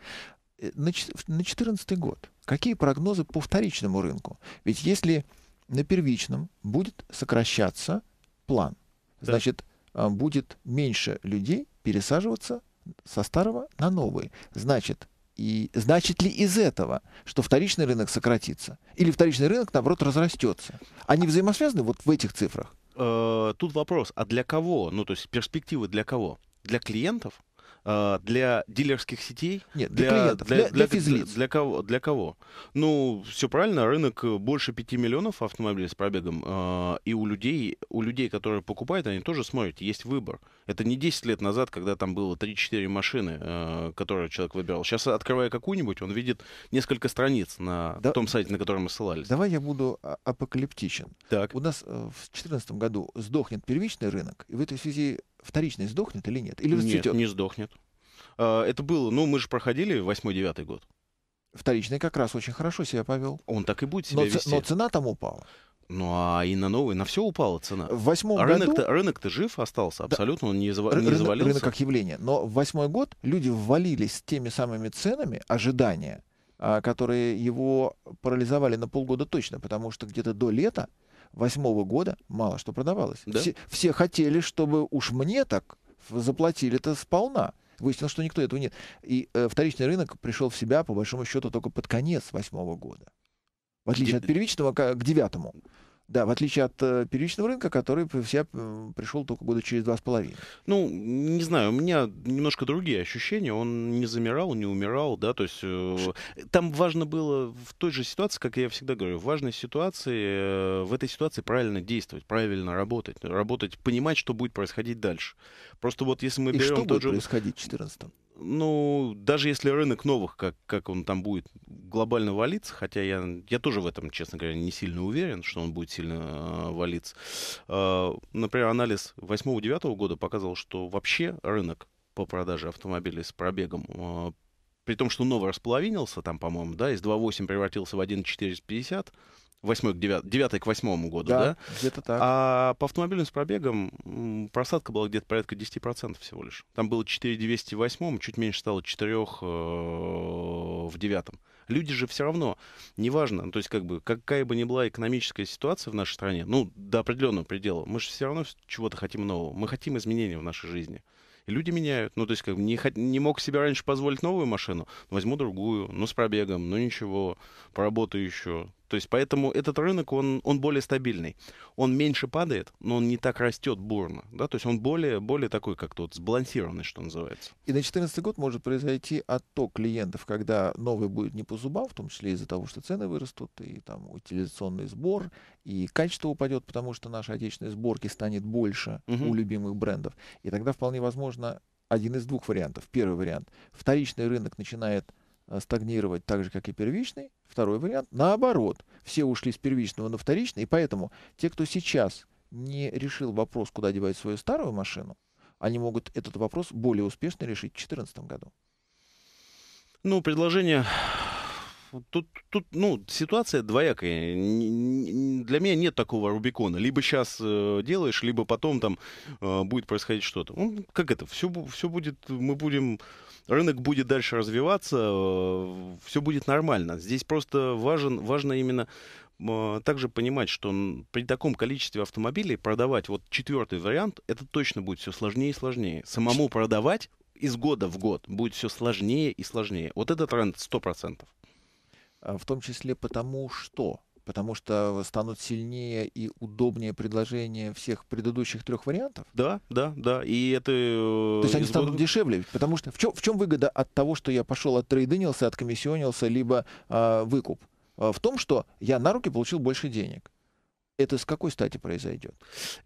Э, на 2014 год какие прогнозы по вторичному рынку? Ведь если на первичном будет сокращаться план, да. значит, э, будет меньше людей пересаживаться со старого на новый. Значит, и значит ли из этого, что вторичный рынок сократится? Или вторичный рынок, наоборот, разрастется? Они взаимосвязаны вот в этих цифрах? Э, тут вопрос, а для кого? Ну, то есть перспективы для кого? Для клиентов? А, для дилерских сетей? Нет, для, для клиентов, для, для, для физлиц. Для, для, кого, для кого? Ну, все правильно, рынок э, больше 5 миллионов автомобилей с пробегом, э, и у людей, у людей, которые покупают, они тоже смотрят, есть выбор. Это не 10 лет назад, когда там было 3-4 машины, э, которые человек выбирал. Сейчас, открывая какую-нибудь, он видит несколько страниц на да, том сайте, на котором мы ссылались. Давай я буду апокалиптичен. Так. У нас э, в 2014 году сдохнет первичный рынок, и в этой связи вторичный сдохнет или нет? Или нет, не сдохнет. А, это было, ну, мы же проходили 8-9 год. Вторичный как раз очень хорошо себя повел. Он так и будет себя но, вести. Но цена там упала. Ну а и на новый, на все упала цена. В восьмом а рынок году... рынок-то жив остался, абсолютно, да. он не, зав... Ры- не завалился. Рынок как явление. Но в восьмой год люди ввалились с теми самыми ценами, ожидания, а, которые его парализовали на полгода точно, потому что где-то до лета восьмого года мало что продавалось. Да? Все, все хотели, чтобы уж мне так заплатили это сполна. Выяснилось, что никто этого нет. И э, вторичный рынок пришел в себя, по большому счету, только под конец восьмого года. В отличие от первичного, к, к девятому. Да, в отличие от э, первичного рынка, который в пришел только года через два с половиной. Ну, не знаю, у меня немножко другие ощущения. Он не замирал, не умирал, да, то есть э, там важно было в той же ситуации, как я всегда говорю, в важной ситуации, э, в этой ситуации правильно действовать, правильно работать, работать, понимать, что будет происходить дальше. Просто вот если мы И берем... что будет же... происходить в 2014 ну, даже если рынок новых, как, как он там будет глобально валиться, хотя я, я тоже в этом, честно говоря, не сильно уверен, что он будет сильно э, валиться. Э, например, анализ 8-9 года показывал, что вообще рынок по продаже автомобилей с пробегом э, при том, что новый располовинился, там, по-моему, да, из 2.8 превратился в 1.450, 8 к 9, 9 к 8 году, да? да? где-то так. А по автомобилю с пробегом просадка была где-то порядка 10% всего лишь. Там было 4200 в 8, чуть меньше стало 4 э, в 9. Люди же все равно, неважно, то есть как бы какая бы ни была экономическая ситуация в нашей стране, ну, до определенного предела, мы же все равно чего-то хотим нового. Мы хотим изменения в нашей жизни. И люди меняют. Ну, то есть, как бы не, не мог себе раньше позволить новую машину, возьму другую, ну, с пробегом, ну, ничего, поработаю еще. То есть поэтому этот рынок, он, он более стабильный. Он меньше падает, но он не так растет бурно. Да? То есть он более, более такой как-то вот сбалансированный, что называется. И на 2014 год может произойти отток клиентов, когда новый будет не по зубам, в том числе из-за того, что цены вырастут, и там утилизационный сбор, и качество упадет, потому что наши отечественной сборки станет больше угу. у любимых брендов. И тогда вполне возможно один из двух вариантов. Первый вариант. Вторичный рынок начинает Э, стагнировать так же, как и первичный. Второй вариант, наоборот, все ушли с первичного на вторичный, и поэтому те, кто сейчас не решил вопрос, куда девать свою старую машину, они могут этот вопрос более успешно решить в 2014 году. Ну, предложение тут, тут, ну, ситуация двоякая. Для меня нет такого Рубикона. Либо сейчас э, делаешь, либо потом там э, будет происходить что-то. Ну, как это? Все, все будет, мы будем рынок будет дальше развиваться, э, все будет нормально. Здесь просто важен, важно именно э, также понимать, что при таком количестве автомобилей продавать вот четвертый вариант, это точно будет все сложнее и сложнее. Самому продавать из года в год будет все сложнее и сложнее. Вот этот тренд 100%. А в том числе потому, что потому что станут сильнее и удобнее предложения всех предыдущих трех вариантов? Да, да, да. И это... Э, То есть они станут дешевле, потому что в чем, в чем выгода от того, что я пошел от трейдинился, от комиссионился, либо э, выкуп? А, в том, что я на руки получил больше денег это с какой стати произойдет?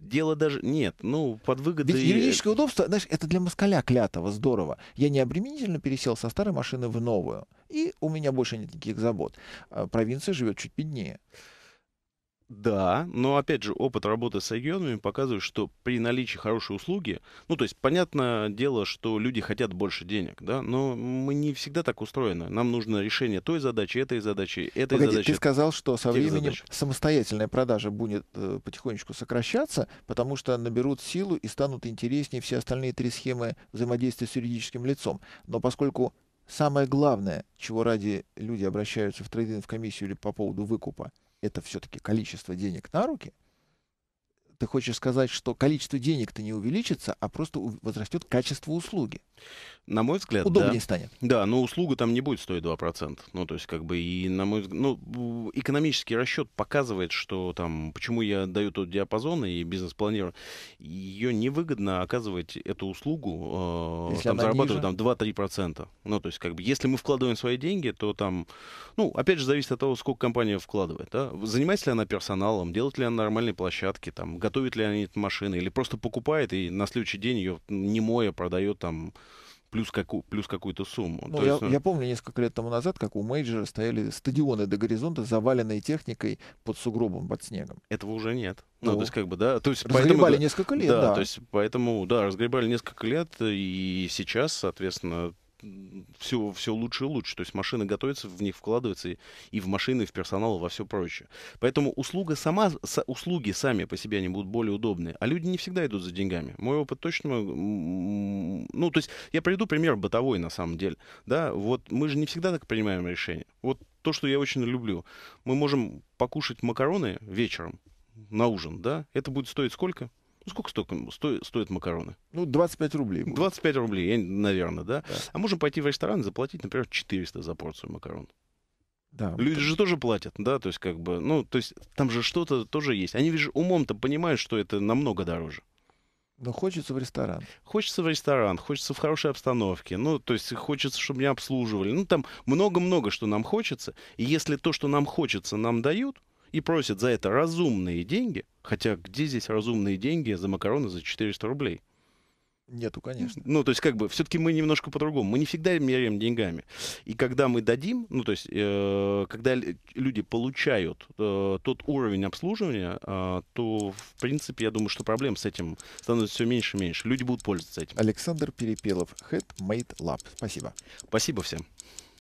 Дело даже... Нет, ну, под выгодой... Ведь юридическое удобство, знаешь, это для москаля клятого, здорово. Я не обременительно пересел со старой машины в новую, и у меня больше нет никаких забот. А, провинция живет чуть беднее. Да, но опять же, опыт работы с регионами показывает, что при наличии хорошей услуги, ну то есть, понятное дело, что люди хотят больше денег, да, но мы не всегда так устроены. Нам нужно решение той задачи, этой задачи, этой Погоди, задачи. Ты сказал, что со временем задач. самостоятельная продажа будет э, потихонечку сокращаться, потому что наберут силу и станут интереснее все остальные три схемы взаимодействия с юридическим лицом. Но поскольку самое главное, чего ради люди обращаются в трейдинг в комиссию или по поводу выкупа, это все-таки количество денег на руки – ты хочешь сказать, что количество денег-то не увеличится, а просто возрастет качество услуги. На мой взгляд, Удобнее да. станет. Да, но услуга там не будет стоить 2%. Ну, то есть, как бы, и на мой взгляд, ну, экономический расчет показывает, что там, почему я даю тот диапазон и бизнес-планирую, ее невыгодно оказывать эту услугу, э, там зарабатывать ниже. там 2-3%. Ну, то есть, как бы, если мы вкладываем свои деньги, то там, ну, опять же, зависит от того, сколько компания вкладывает. Да? Занимается ли она персоналом, делает ли она нормальные площадки, там, Готовит ли они эту машину, или просто покупает и на следующий день ее не моя а продает там плюс, каку, плюс какую-то сумму. Ну, я, есть, ну я помню несколько лет тому назад, как у менеджера стояли стадионы до горизонта, заваленные техникой под сугробом, под снегом. Этого уже нет. Ну, ну то есть, как бы, да. То есть, разгребали поэтому, несколько лет, да, да. То есть, поэтому, да, разгребали несколько лет, и сейчас, соответственно, все, все лучше и лучше. То есть машины готовятся, в них вкладываются и, и в машины, и в персонал, и во все прочее. Поэтому услуга сама, со, услуги сами по себе они будут более удобные. А люди не всегда идут за деньгами. Мой опыт точно... Ну, то есть я приведу пример бытовой на самом деле. Да, вот мы же не всегда так принимаем решения. Вот то, что я очень люблю. Мы можем покушать макароны вечером на ужин, да? Это будет стоить сколько? Ну, сколько стоит, стоит, стоят макароны? Ну, 25 рублей. Будет. 25 рублей, я, наверное, да? да. А можем пойти в ресторан и заплатить, например, 400 за порцию макарон. Да, Люди вот же тоже платят, да, то есть как бы, ну, то есть там же что-то тоже есть. Они же умом-то понимают, что это намного дороже. Но хочется в ресторан. Хочется в ресторан, хочется в хорошей обстановке. Ну, то есть хочется, чтобы меня обслуживали. Ну, там много-много, что нам хочется. И если то, что нам хочется, нам дают, и просит за это разумные деньги, хотя где здесь разумные деньги за макароны за 400 рублей? Нету, конечно. Ну, то есть, как бы, все-таки мы немножко по-другому. Мы не всегда меряем деньгами. И когда мы дадим, ну, то есть, э, когда люди получают э, тот уровень обслуживания, э, то, в принципе, я думаю, что проблем с этим становится все меньше и меньше. Люди будут пользоваться этим. Александр Перепелов, Head Made Lab. Спасибо. Спасибо всем.